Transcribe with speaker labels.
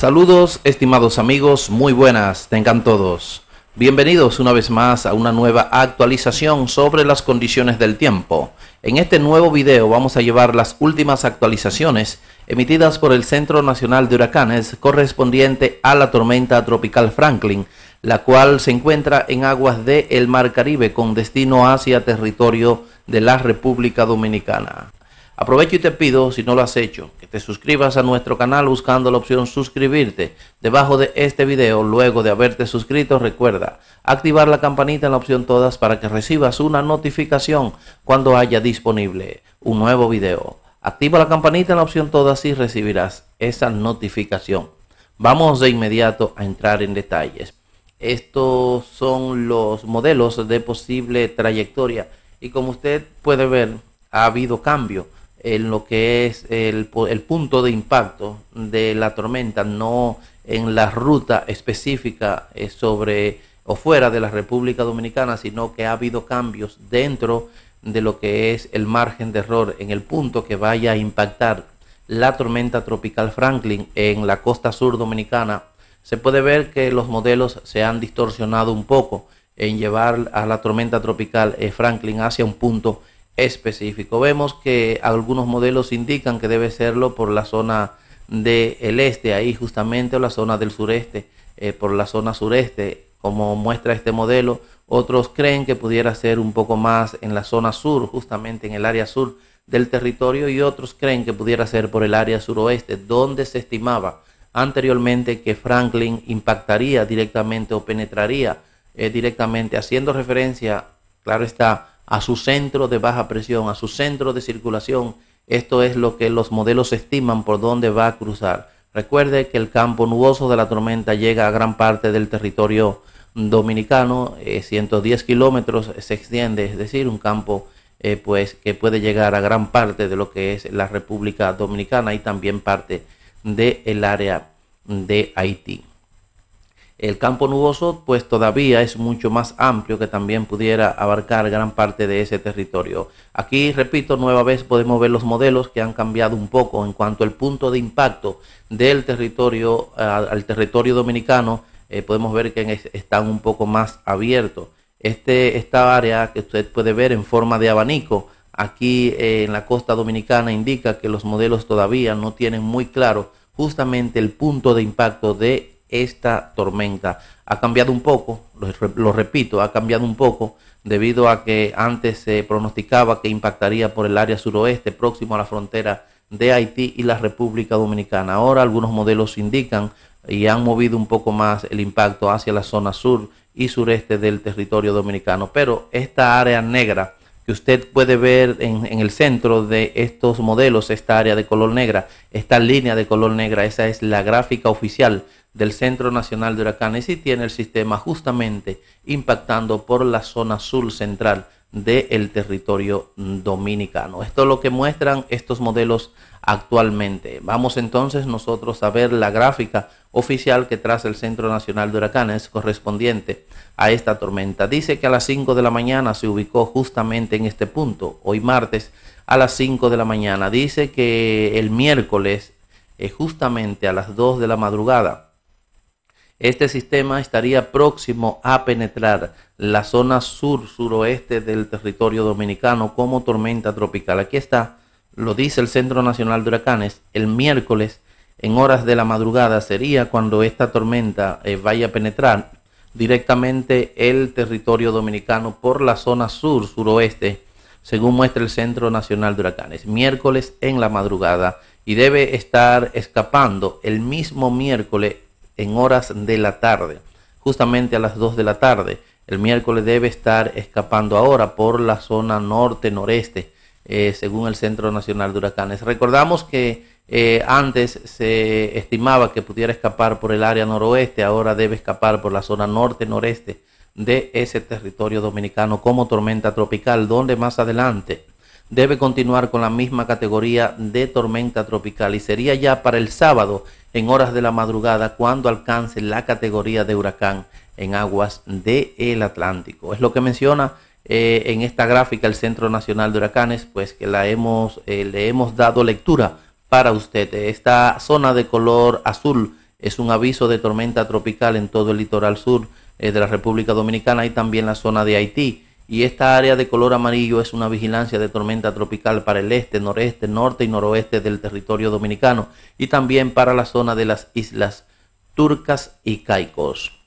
Speaker 1: Saludos, estimados amigos, muy buenas, tengan todos. Bienvenidos una vez más a una nueva actualización sobre las condiciones del tiempo. En este nuevo video vamos a llevar las últimas actualizaciones emitidas por el Centro Nacional de Huracanes correspondiente a la tormenta tropical Franklin, la cual se encuentra en aguas del el Mar Caribe con destino hacia territorio de la República Dominicana. Aprovecho y te pido, si no lo has hecho, que te suscribas a nuestro canal buscando la opción suscribirte debajo de este video. Luego de haberte suscrito, recuerda activar la campanita en la opción todas para que recibas una notificación cuando haya disponible un nuevo video. Activa la campanita en la opción todas y recibirás esa notificación. Vamos de inmediato a entrar en detalles. Estos son los modelos de posible trayectoria y como usted puede ver ha habido cambio en lo que es el, punto de impacto de la tormenta, no en la ruta específica eh, sobre o fuera de la República Dominicana, sino que ha habido cambios dentro de lo que es el margen de error en el punto que vaya a impactar la tormenta tropical Franklin en la costa sur dominicana, se puede ver que los modelos se han distorsionado un poco en llevar a la tormenta tropical eh, Franklin hacia un punto específico. Vemos que algunos modelos indican que debe serlo por la zona del este, ahí justamente, o la zona del sureste, eh, por la zona sureste, como muestra este modelo. Otros creen que pudiera ser un poco más en la zona sur, justamente en el área sur del territorio, y otros creen que pudiera ser por el área suroeste, donde se estimaba anteriormente que Franklin impactaría directamente o penetraría eh, directamente, haciendo referencia, claro está, a su centro de baja presión, a su centro de circulación. Esto es lo que los modelos estiman por dónde va a cruzar. Recuerde que el campo nuboso de la tormenta llega a gran parte del territorio dominicano, 110 eh, kilómetros se extiende, es decir, un campo eh, pues, que puede llegar a gran parte de lo que es la República Dominicana y también parte del área de Haití el campo nuboso pues todavía es mucho más amplio que también pudiera abarcar gran parte de ese territorio. Aquí, repito, nueva vez podemos ver los modelos que han cambiado un poco en cuanto al punto de impacto del territorio al territorio dominicano. Eh, podemos ver que están un poco más abiertos. Este, esta área que usted puede ver en forma de abanico aquí eh, en la costa dominicana indica que los modelos todavía no tienen muy claro justamente el punto de impacto de esta tormenta. Ha cambiado un poco, lo repito, ha cambiado un poco debido a que antes se pronosticaba que impactaría por el área suroeste próximo a la frontera de Haití y la República Dominicana. Ahora algunos modelos indican y han movido un poco más el impacto hacia la zona sur y sureste del territorio dominicano. Pero esta área negra que usted puede ver en, el centro de estos modelos, esta área de color negra, esta línea de color negra, esa es la gráfica oficial del Centro Nacional de Huracanes y tiene el sistema justamente impactando por la zona sur central del territorio dominicano. Esto es lo que muestran estos modelos actualmente. Vamos entonces nosotros a ver la gráfica oficial que traza el Centro Nacional de Huracanes correspondiente a esta tormenta. Dice que a las 5 de la mañana se ubicó justamente en este punto, hoy martes a las 5 de la mañana. Dice que el miércoles, es eh, justamente a las 2 de la madrugada, este sistema estaría próximo a penetrar la zona sur-suroeste del territorio dominicano como tormenta tropical. Aquí está, lo dice el Centro Nacional de Huracanes, el miércoles en horas de la madrugada sería cuando esta tormenta eh, vaya a penetrar directamente el territorio dominicano por la zona sur-suroeste, según muestra el Centro Nacional de Huracanes, miércoles en la madrugada y debe estar escapando el mismo miércoles en horas de la tarde, justamente a las 2 de la tarde. El miércoles debe estar escapando ahora por la zona norte-noreste, eh, según el Centro Nacional de Huracanes. Recordamos que eh, antes se estimaba que pudiera escapar por el área noroeste, ahora debe escapar por la zona norte-noreste de ese territorio dominicano como tormenta tropical, donde más adelante debe continuar con la misma categoría de tormenta tropical y sería ya para el sábado en horas de la madrugada cuando alcance la categoría de huracán en aguas del Atlántico. Es lo que menciona eh, en esta gráfica el Centro Nacional de Huracanes, pues que la hemos, eh, le hemos dado lectura para usted. Esta zona de color azul es un aviso de tormenta tropical en todo el litoral sur eh, de la República Dominicana y también la zona de Haití y esta área de color amarillo es una vigilancia de tormenta tropical para el este, noreste, norte y noroeste del territorio dominicano y también para la zona de las islas turcas y caicos.